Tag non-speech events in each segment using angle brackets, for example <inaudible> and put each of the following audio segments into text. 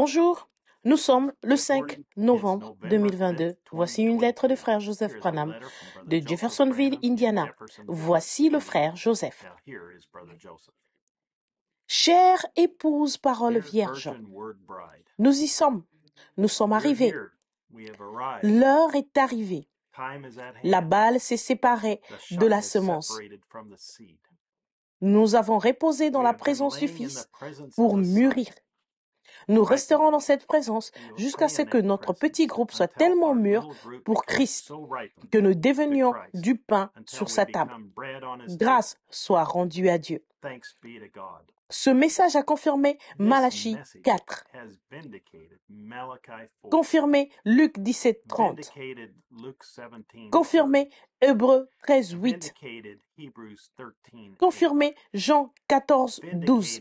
Bonjour, nous sommes le 5 novembre 2022. Voici une lettre de frère Joseph Branham de Jeffersonville, Indiana. Voici le frère Joseph. Chère épouse, parole vierge, nous y sommes. Nous sommes arrivés. L'heure est arrivée. La balle s'est séparée de la semence. Nous avons reposé dans la présence du Fils pour mûrir. Nous resterons dans cette présence jusqu'à ce que notre petit groupe soit tellement mûr pour Christ que nous devenions du pain sur sa table. Grâce soit rendue à Dieu. Ce message a confirmé Malachie 4, confirmé Luc 17, 30, confirmé Hébreu 13, 8, confirmé Jean 14, 12,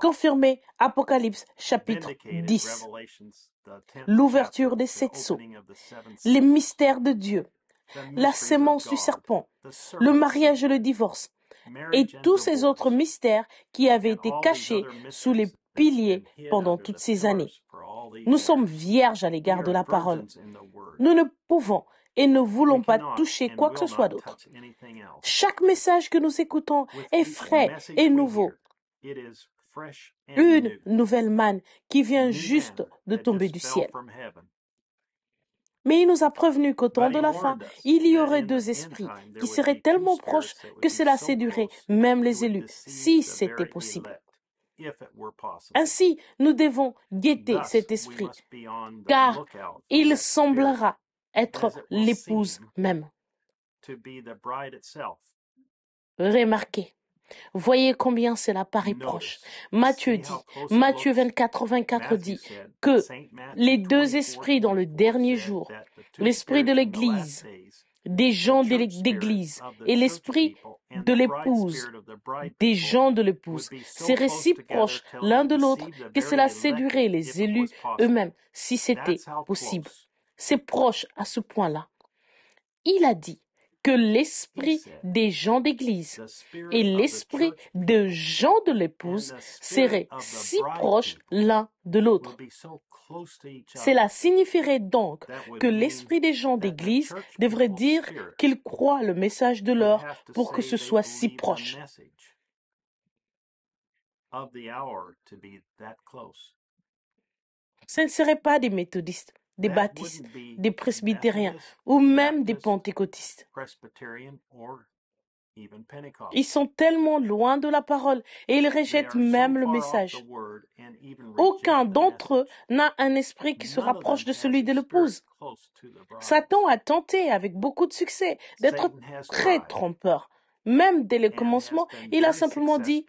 confirmé Apocalypse chapitre 10, l'ouverture des sept sceaux, les mystères de Dieu, la sémence du serpent, le mariage et le divorce, et tous ces autres mystères qui avaient été cachés sous les piliers pendant toutes ces années. Nous sommes vierges à l'égard de la parole. Nous ne pouvons et ne voulons pas toucher quoi que ce soit d'autre. Chaque message que nous écoutons est frais et nouveau. Une nouvelle manne qui vient juste de tomber du ciel. Mais il nous a prévenu qu'au temps de la fin, il y aurait deux esprits qui seraient tellement proches que cela séduirait même les élus, si c'était possible. Ainsi, nous devons guetter cet esprit, car il semblera être l'épouse même. Remarquez, Voyez combien cela paraît proche. Matthieu dit, Matthieu 24, 24 dit que les deux esprits dans le dernier jour, l'esprit de l'Église, des gens d'Église et l'esprit de l'épouse, des gens de l'épouse. seraient si proches l'un de l'autre que cela séduirait les élus eux-mêmes, si c'était possible. C'est proche à ce point-là. Il a dit, que l'esprit des gens d'église et l'esprit des gens de l'épouse seraient si proches l'un de l'autre. Cela signifierait donc que l'esprit des gens d'église devrait dire qu'ils croient le message de l'heure pour que ce soit si proche. Ce ne seraient pas des méthodistes des baptistes, des presbytériens ou même des pentecôtistes. Ils sont tellement loin de la parole et ils rejettent même le message. Aucun d'entre eux n'a un esprit qui se rapproche de celui de l'épouse. Satan a tenté avec beaucoup de succès d'être très trompeur. Même dès le commencement, il a simplement dit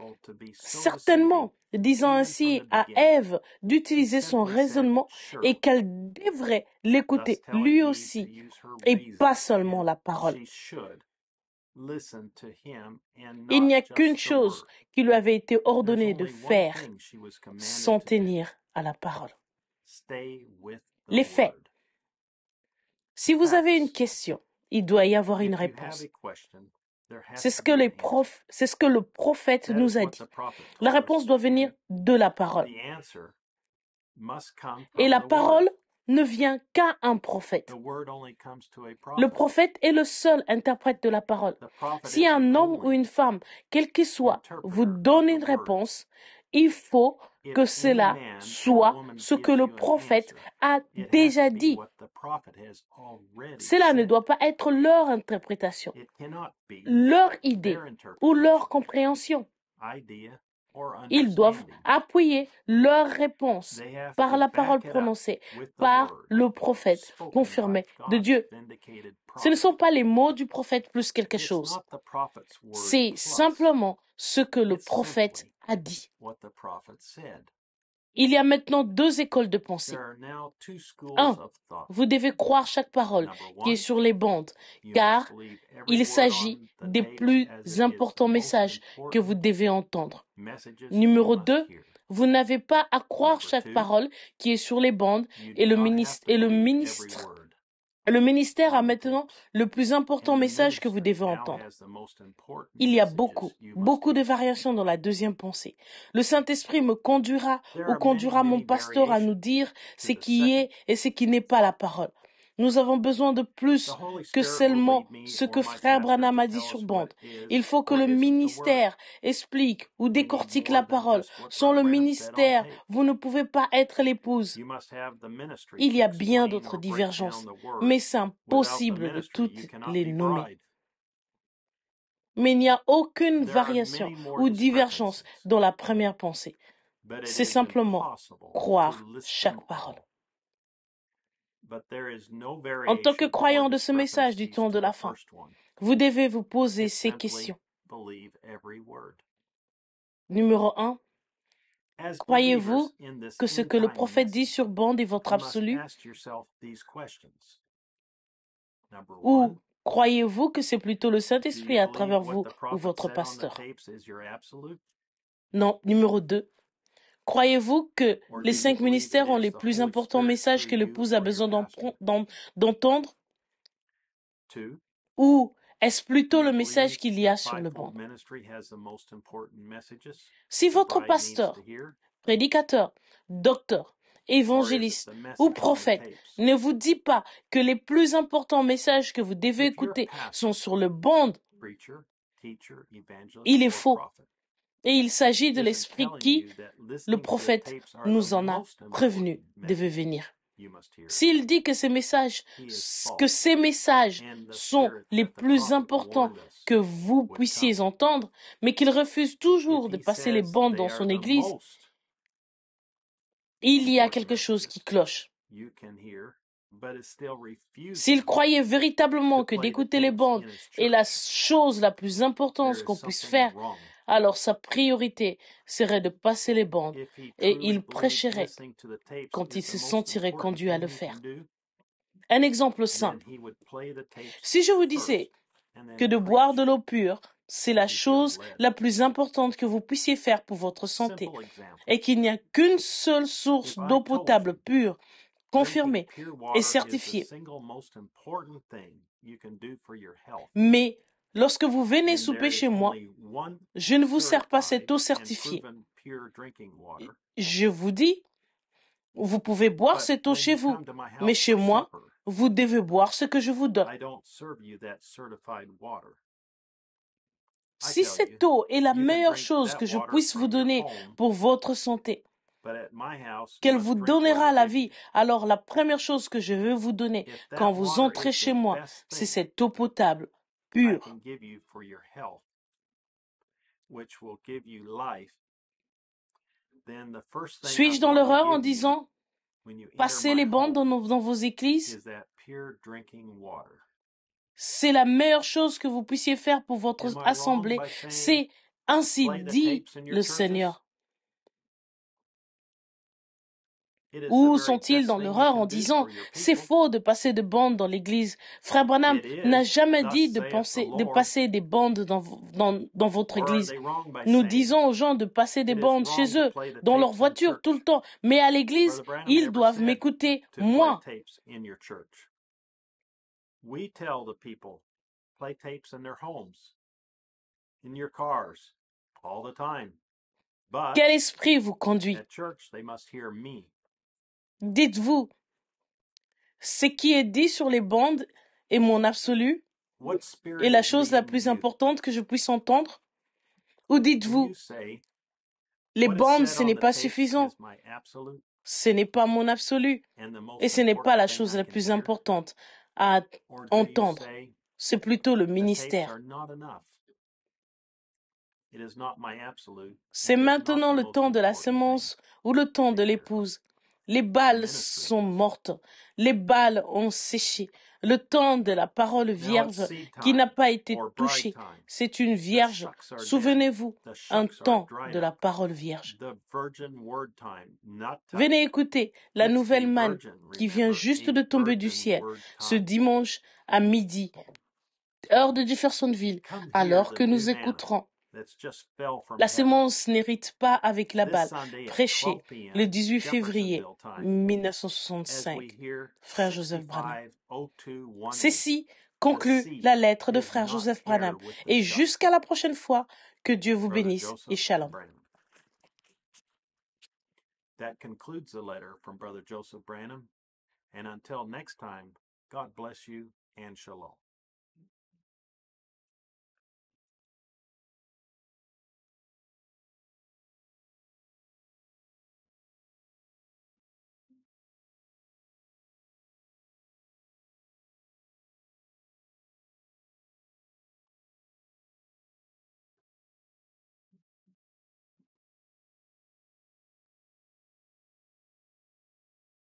certainement, disant ainsi à Ève d'utiliser son raisonnement et qu'elle devrait l'écouter lui aussi et pas seulement la parole. Il n'y a qu'une chose qui lui avait été ordonnée de faire, s'en tenir à la parole. Les faits. Si vous avez une question, il doit y avoir une réponse. C'est ce que les c'est ce que le prophète nous a dit. La réponse doit venir de la parole. Et la parole ne vient qu'à un prophète. Le prophète est le seul interprète de la parole. Si un homme ou une femme, quel qu'il soit, vous donne une réponse, il faut que cela soit ce que le prophète a déjà dit. Cela ne doit pas être leur interprétation, leur idée ou leur compréhension. Ils doivent appuyer leur réponse par la parole prononcée, par le prophète confirmé de Dieu. Ce ne sont pas les mots du prophète plus quelque chose. C'est simplement ce que le prophète a dit. Il y a maintenant deux écoles de pensée. Un, vous devez croire chaque parole qui est sur les bandes, car il s'agit des plus importants messages que vous devez entendre. Numéro deux, vous n'avez pas à croire chaque parole qui est sur les bandes et le, ministre le ministère a maintenant le plus important message que vous devez entendre. Il y a beaucoup, beaucoup de variations dans la deuxième pensée. Le Saint-Esprit me conduira ou conduira mon pasteur à nous dire ce qui est et ce qui n'est pas la parole. Nous avons besoin de plus que seulement ce que Frère Branham a dit sur bande. Il faut que le ministère explique ou décortique la parole. Sans le ministère, vous ne pouvez pas être l'épouse. Il y a bien d'autres divergences, mais c'est impossible de toutes les nommer mais il n'y a aucune variation ou divergence dans la première pensée. C'est simplement croire chaque parole. En tant que croyant de ce message du temps de la fin, vous devez vous poser ces questions. Numéro 1. Croyez-vous que ce que le prophète dit sur bande est votre absolu Ou croyez-vous que c'est plutôt le Saint-Esprit à travers vous ou votre pasteur Non, numéro 2. Croyez-vous que les cinq ministères ont les plus importants messages que l'épouse a besoin d'entendre Ou est-ce plutôt le message qu'il y a sur le banc Si votre pasteur, prédicateur, docteur, évangéliste ou prophète ne vous dit pas que les plus importants messages que vous devez écouter sont sur le banc, il est faux. Et il s'agit de l'Esprit qui, le prophète, nous en a prévenu, de venir. S'il dit que ces messages, que ces messages sont les plus importants que vous puissiez entendre, mais qu'il refuse toujours de passer les bandes dans son église, il y a quelque chose qui cloche. S'il croyait véritablement que d'écouter les bandes est la chose la plus importante qu'on puisse faire, alors sa priorité serait de passer les bandes et il prêcherait quand il se sentirait conduit à le faire. Un exemple simple. Si je vous disais que de boire de l'eau <laughs> pure, c'est la chose la plus importante que vous puissiez faire pour votre santé, et qu'il n'y a qu'une seule source d'eau potable pure, confirmée et certifiée, mais Lorsque vous venez souper chez moi, je ne vous sers pas cette eau certifiée. Je vous dis, vous pouvez boire cette eau chez vous, mais chez moi, vous devez boire ce que je vous donne. Si cette eau est la meilleure chose que je puisse vous donner pour votre santé, qu'elle vous donnera la vie, alors la première chose que je veux vous donner quand vous entrez chez moi, c'est cette eau potable pure suis-je dans l'erreur en disant passez les bandes dans vos églises c'est la meilleure chose que vous puissiez faire pour votre assemblée c'est ainsi dit le seigneur Où sont-ils dans l'horreur en disant c'est faux de passer des bandes dans l'église Frère Branham n'a jamais dit de, passer des bandes dans, dans votre église. Nous disons aux gens de passer des bandes chez eux, dans leur voiture tout le temps, mais à l'église, ils doivent m'écouter, moi. Quel esprit vous conduit Dites-vous, ce qui est dit sur les bandes est mon absolu et la chose la plus importante que je puisse entendre Ou dites-vous, les bandes, ce n'est pas suffisant, ce n'est pas mon absolu et ce n'est pas la chose la plus importante à entendre, c'est plutôt le ministère. C'est maintenant le temps de la semence ou le temps de l'épouse. Les balles sont mortes. Les balles ont séché. Le temps de la parole vierge qui n'a pas été touchée, c'est une vierge. Souvenez-vous, un temps de la parole vierge. Venez écouter la nouvelle manne qui vient juste de tomber du ciel ce dimanche à midi, heure de Jeffersonville, alors que nous écouterons la semence n'hérite pas avec la balle. Prêché le 18 février 1965. Frère Joseph Branham. Oh Ceci conclut la lettre de frère Joseph Branham. Et jusqu'à la prochaine fois, que Dieu vous bénisse et shalom. That concludes the letter from Brother Joseph Branham. And until next time, God bless you and shalom.